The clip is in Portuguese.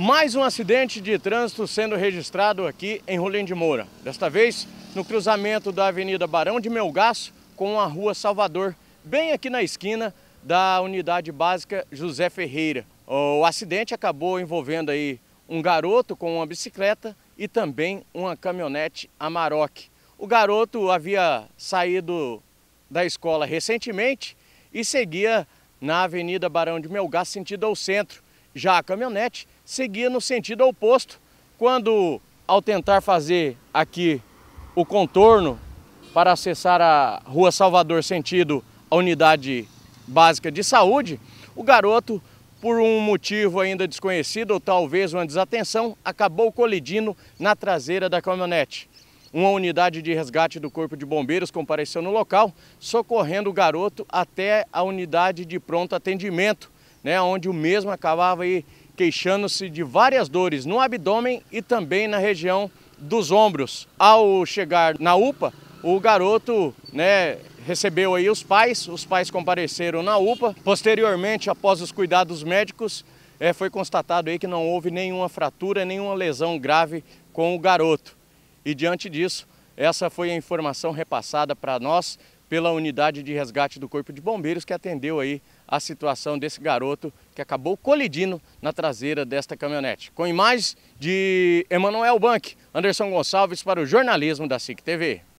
Mais um acidente de trânsito sendo registrado aqui em Rolim de Moura. Desta vez no cruzamento da Avenida Barão de Melgaço com a Rua Salvador, bem aqui na esquina da Unidade Básica José Ferreira. O acidente acabou envolvendo aí um garoto com uma bicicleta e também uma caminhonete Amarok. O garoto havia saído da escola recentemente e seguia na Avenida Barão de Melgaço sentido ao centro. Já a caminhonete seguia no sentido oposto, quando ao tentar fazer aqui o contorno para acessar a Rua Salvador sentido a unidade básica de saúde, o garoto, por um motivo ainda desconhecido ou talvez uma desatenção, acabou colidindo na traseira da caminhonete. Uma unidade de resgate do Corpo de Bombeiros compareceu no local, socorrendo o garoto até a unidade de pronto atendimento, né, onde o mesmo acabava aí queixando-se de várias dores no abdômen e também na região dos ombros. Ao chegar na UPA, o garoto né, recebeu aí os pais, os pais compareceram na UPA. Posteriormente, após os cuidados médicos, é, foi constatado aí que não houve nenhuma fratura, nenhuma lesão grave com o garoto. E diante disso, essa foi a informação repassada para nós pela unidade de resgate do Corpo de Bombeiros que atendeu aí a situação desse garoto que acabou colidindo na traseira desta caminhonete. Com imagens de Emanuel Bank, Anderson Gonçalves para o jornalismo da SIC TV.